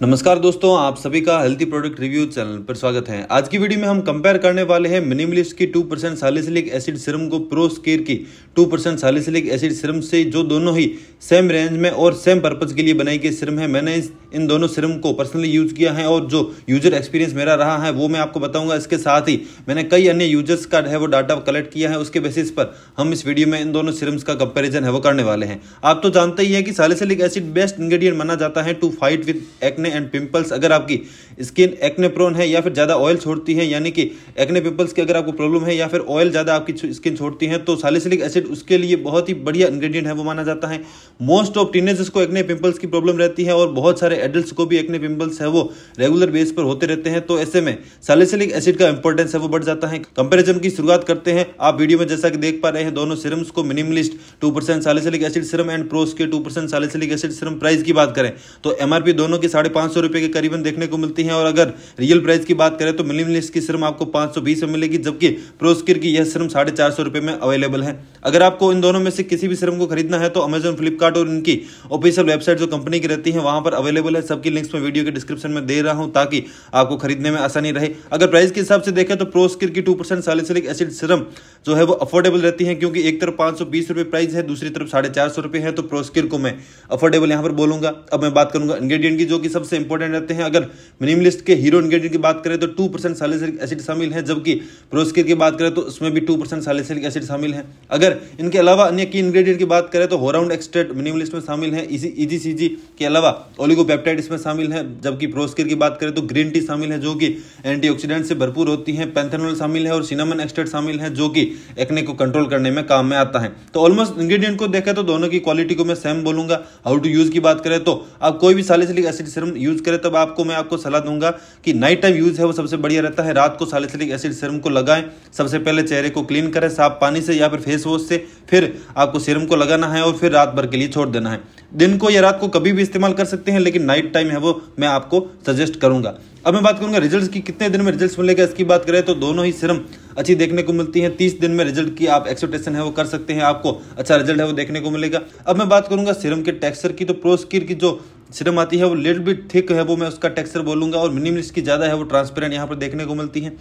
नमस्कार दोस्तों आप सभी का हेल्थी प्रोडक्ट रिव्यू चैनल पर स्वागत है आज की वीडियो में हम कंपेयर करने वाले हैं मिनिमलिस्ट की 2% परसेंट सालिसिलिक एसिड सिरम को प्रोस्केयर की 2% परसेंट सालिसिलिक एसिड सिरम से जो दोनों ही सेम रेंज में और सेम पर्पज के लिए बनाई गई सिरम है मैंने इन दोनों सिरम को पर्सनली यूज किया है और जो यूजर एक्सपीरियंस मेरा रहा है वो मैं आपको बताऊंगा इसके साथ ही मैंने कई अन्य यूजर्स का है वो डाटा कलेक्ट किया है उसके बेसिस पर हम इस वीडियो में इन दोनों सिरम्स का कंपेरिजन है वो करने वाले हैं आप तो जानते ही है कि सालिसिलिक एसिड बेस्ट इंग्रेडिएंट माना जाता है टू फाइट विद एक्ने हैं एंड पिंपल्स अगर आपकी स्किन एक्ने प्रोन है या फिर ज़्यादा ऑयल छोड़ती है यानी कि एक्ने पिंपल्स की अगर आपको प्रॉब्लम है या फिर ऑयल ज़्यादा आपकी स्किन छोड़ती है तो सालिसिलिक एसिड उसके लिए बहुत ही बढ़िया इंग्रेडिएंट है वो माना जाता है मोस्ट ऑफ टीनेजर्स को एक्ने पिम्पल्स की प्रॉब्लम रहती है और बहुत सारे एडल्ट को भी एक्ने पिम्पल्स है वो रेगुलर बेस पर होते रहते हैं तो ऐसे में सालिसिलिक एसिड का इंपॉर्टेंस है वो बढ़ जाता है कंपेरिजन की शुरुआत करते हैं आप वीडियो में जैसा कि देख पा रहे हैं दोनों सिरम्स को minimalist two percent salicylic acid serum and प्रोस के two percent salicylic acid serum price की बात करें तो एमआरपी दोनों की साढ़े पाँच सौ रुपये के करीबन देखने को मिलती है और अगर रियल प्राइस की बात करें तो मिली मिली इसकी सिरम आपको पाँच सौ बीस में मिलेगी जबकि प्रोस्किर की यह सिरम साढ़े चार सौ रुपये में अवेलेबल है अगर आपको इन दोनों में से किसी भी सिरम को खरीदना है तो अमेजोन फ्लिपकार्ट और इनकी ऑफिशियल वेबसाइट जो कंपनी की रहती है वहाँ पर अवेलेबल है सबकी लिंक्स में वीडियो के डिस्क्रिप्शन में दे रहा हूँ ताकि आपको खरीदने में आसानी रहे अगर प्राइस के हिसाब से देखें तो प्रोस्किर की two percent salicylic acid serum जो है वो अफोर्डेबल रहती है क्योंकि एक तरफ पाँच सौ बीस रुपये प्राइस है दूसरी तरफ साढ़े चार सौ रुपये है तो प्रोस्किर को मैं अफोर्डेबल यहाँ पर बोलूंगा अब मैं बात करूंगा इंग्रेडिएंट की जो कि सब सबसे इंपॉर्टेंट रहते हैं अगर मिनिमलिस्ट के हीरो इंग्रेडिएंट की बात करें तो टू परसेंट सैलिसिलिक एसिड शामिल है जबकि प्रोस्किर की बात करें तो उसमें भी टू परसेंट सैलिसिलिक एसिड शामिल है अगर इनके अलावा अन्य की इंग्रेडिएंट की बात करें तो होराउंड एक्सट्रेट मिनिमलिस्ट में शामिल है इसी इजी e सीजी के अलावा ओलिगोपेप्टाइड इसमें शामिल है जबकि प्रोस्किर की बात करें तो ग्रीन टी शामिल है जो कि एंटी से भरपूर होती है पैंथेनॉल शामिल है और सिनेमन एक्सट्रेट शामिल है जो कि एक्ने को कंट्रोल करने में काम में आता है तो ऑलमोस्ट इंग्रेडिएंट को देखें तो दोनों की क्वालिटी को मैं सेम बोलूंगा हाउ टू यूज की बात करें तो आप कोई भी सालिसिलिक एसिड सिरम यूज करें तब आपको मैं आपको सलाह दूंगा कि नाइट टाइम यूज है वो सबसे बढ़िया रहता है रात को सालिसिलिक एसिड सिरम को लगाएं सबसे पहले चेहरे को क्लीन करें साफ पानी से या फिर फेस वॉश से फिर आपको सिरम को लगाना है और फिर रात भर के लिए छोड़ देना है दिन को या रात को कभी भी इस्तेमाल कर सकते हैं लेकिन नाइट टाइम है वो मैं आपको सजेस्ट करूंगा अब मैं बात करूंगा रिजल्ट्स की कितने दिन में रिजल्ट्स मिलेगा इसकी बात करें तो दोनों ही सिरम अच्छी देखने को मिलती है तीस दिन में रिजल्ट की आप एक्सपेक्टेशन है वो कर सकते हैं आपको अच्छा रिजल्ट है वो देखने को मिलेगा अब मैं बात करूंगा सिरम के टेक्सचर की तो प्रोस्किर की जो सिरम आती है वो लिटिल बिट थिक है वो मैं उसका टेक्सचर बोलूंगा और मिनिमम इसकी ज़्यादा है वो ट्रांसपेरेंट यहाँ पर देखने को मिलती है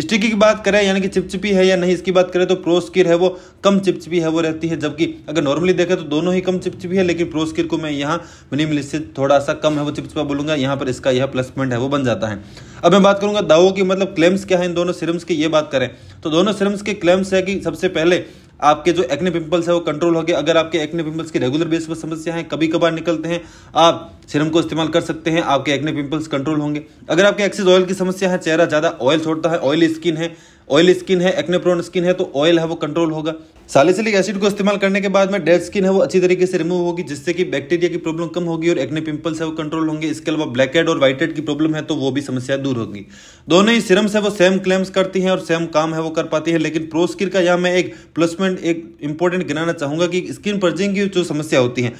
स्टिकी की बात करें यानी कि चिपचिपी है या नहीं इसकी बात करें तो प्रोस्किर है वो कम चिपचिपी है वो रहती है जबकि अगर नॉर्मली देखें तो दोनों ही कम चिपचिपी है लेकिन प्रोस्किर को मैं यहाँ मिनिमल से थोड़ा सा कम है वो चिपचिपा बोलूँगा यहाँ पर इसका यह प्लस पॉइंट है वो बन जाता है अब मैं बात करूंगा दावों की मतलब क्लेम्स क्या है इन दोनों सिरम्स की ये बात करें तो दोनों सिरम्स के क्लेम्स है कि सबसे पहले आपके जो एक्ने पिंपल्स है वो कंट्रोल हो गए अगर आपके एक्ने पिंपल्स की रेगुलर बेस पर समस्या है कभी कभार निकलते हैं आप सिरम को इस्तेमाल कर सकते हैं आपके एक्ने पिंपल्स कंट्रोल होंगे अगर आपके एक्सिस ऑयल की समस्या है चेहरा ज़्यादा ऑयल छोड़ता है ऑयली स्किन है ऑयल स्किन है एक्नेप्रोन स्किन है तो ऑयल है वो कंट्रोल होगा सालिसिलिक एसिड को इस्तेमाल करने के बाद में डेड स्किन है वो अच्छी तरीके से रिमूव होगी जिससे कि बैक्टीरिया की प्रॉब्लम कम होगी और एक्ने पिंपल्स है वो कंट्रोल होंगे इसके अलावा ब्लैक हेड और व्हाइट हेड की प्रॉब्लम है तो वो भी समस्या दूर होगी दोनों ही सिरम्स है वो सेम क्लेम्स करती हैं और सेम काम है वो कर पाती है लेकिन प्रोस्किन का यहाँ मैं एक प्लसमेंट एक इंपॉर्टेंट गिनाना चाहूंगा कि स्किन पर्जिंग की जो समस्या होती है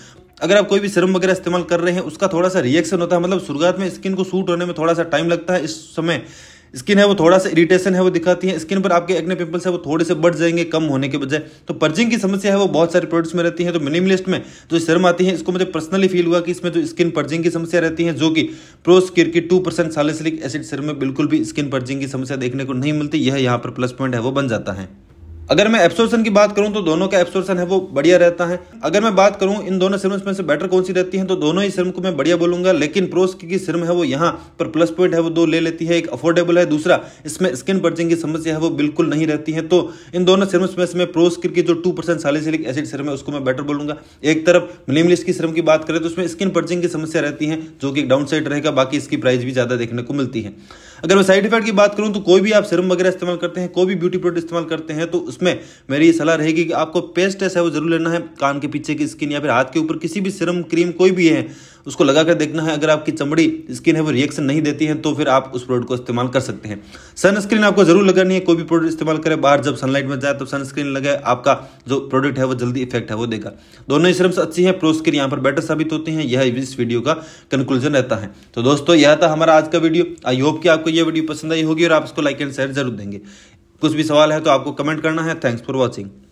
अगर आप कोई भी सिरम वगैरह इस्तेमाल कर रहे हैं उसका थोड़ा सा रिएक्शन होता है मतलब शुरुआत में स्किन को सूट होने में थोड़ा सा टाइम लगता है इस समय स्किन है वो थोड़ा सा इरिटेशन है वो दिखाती है स्किन पर आपके एक्ने पिंपल्स है वो थोड़े से बढ़ जाएंगे कम होने के बजाय तो पर्जिंग की समस्या है वो बहुत सारे प्रोडक्ट्स में रहती है तो मिनिमलिस्ट में जो शर्म आती है इसको मुझे पर्सनली फील हुआ कि इसमें जो स्किन पर्जिंग की समस्या रहती है जो कि प्रोस्किर की टू परसेंट सालिसिक एसिड शर्म में बिल्कुल भी स्किन पर्जिंग की समस्या देखने को नहीं मिलती यह यहाँ पर प्लस पॉइंट है वो बन जाता है अगर मैं एब्सोर्सन की बात करूं तो दोनों का एब्सोर्सन है वो बढ़िया रहता है अगर मैं बात करूं इन दोनों सिरम्स में से बेटर कौन सी रहती है तो दोनों ही सिरम को मैं बढ़िया बोलूंगा लेकिन प्रोस की सिरम है वो यहाँ पर प्लस पॉइंट है वो दो ले लेती है एक अफोर्डेबल है दूसरा इसमें स्किन पर्चिंग की समस्या है वो बिल्कुल नहीं रहती है तो इन दोनों सिरम्स में से प्रोस की जो टू परसेंट एसिड सिरम है उसको मैं बेटर बोलूंगा एक तरफ मिनिमलिस्ट की सिरम की बात करें तो उसमें स्किन पर्चिंग की समस्या रहती है जो कि डाउन साइड रहेगा बाकी इसकी प्राइस भी ज़्यादा देखने को मिलती है अगर मैं साइड इफेक्ट की बात करूं तो कोई भी आप सिरम वगैरह इस्तेमाल करते हैं कोई भी ब्यूटी प्रोडक्ट इस्तेमाल करते हैं तो उसमें मेरी ये सलाह रहेगी कि आपको पेस्ट ऐसा है वो जरूर लेना है कान के पीछे की स्किन या फिर हाथ के ऊपर किसी भी सिरम क्रीम कोई भी है उसको लगा कर देखना है अगर आपकी चमड़ी स्किन है वो रिएक्शन नहीं देती है तो फिर आप उस प्रोडक्ट को इस्तेमाल कर सकते हैं सनस्क्रीन आपको जरूर लगानी है कोई भी प्रोडक्ट इस्तेमाल करें बाहर जब सनलाइट में जाए तो सनस्क्रीन लगाए आपका जो प्रोडक्ट है वो जल्दी इफेक्ट है वो देगा दोनों ही सिरम्स अच्छी है प्रोस्किन यहाँ पर बेटर साबित होती हैं यह इस वीडियो का कंक्लूजन रहता है तो दोस्तों यह था हमारा आज का वीडियो आई होप कि आपको यह वीडियो पसंद आई होगी और आप इसको लाइक एंड शेयर जरूर देंगे कुछ भी सवाल है तो आपको कमेंट करना है थैंक्स फॉर वॉचिंग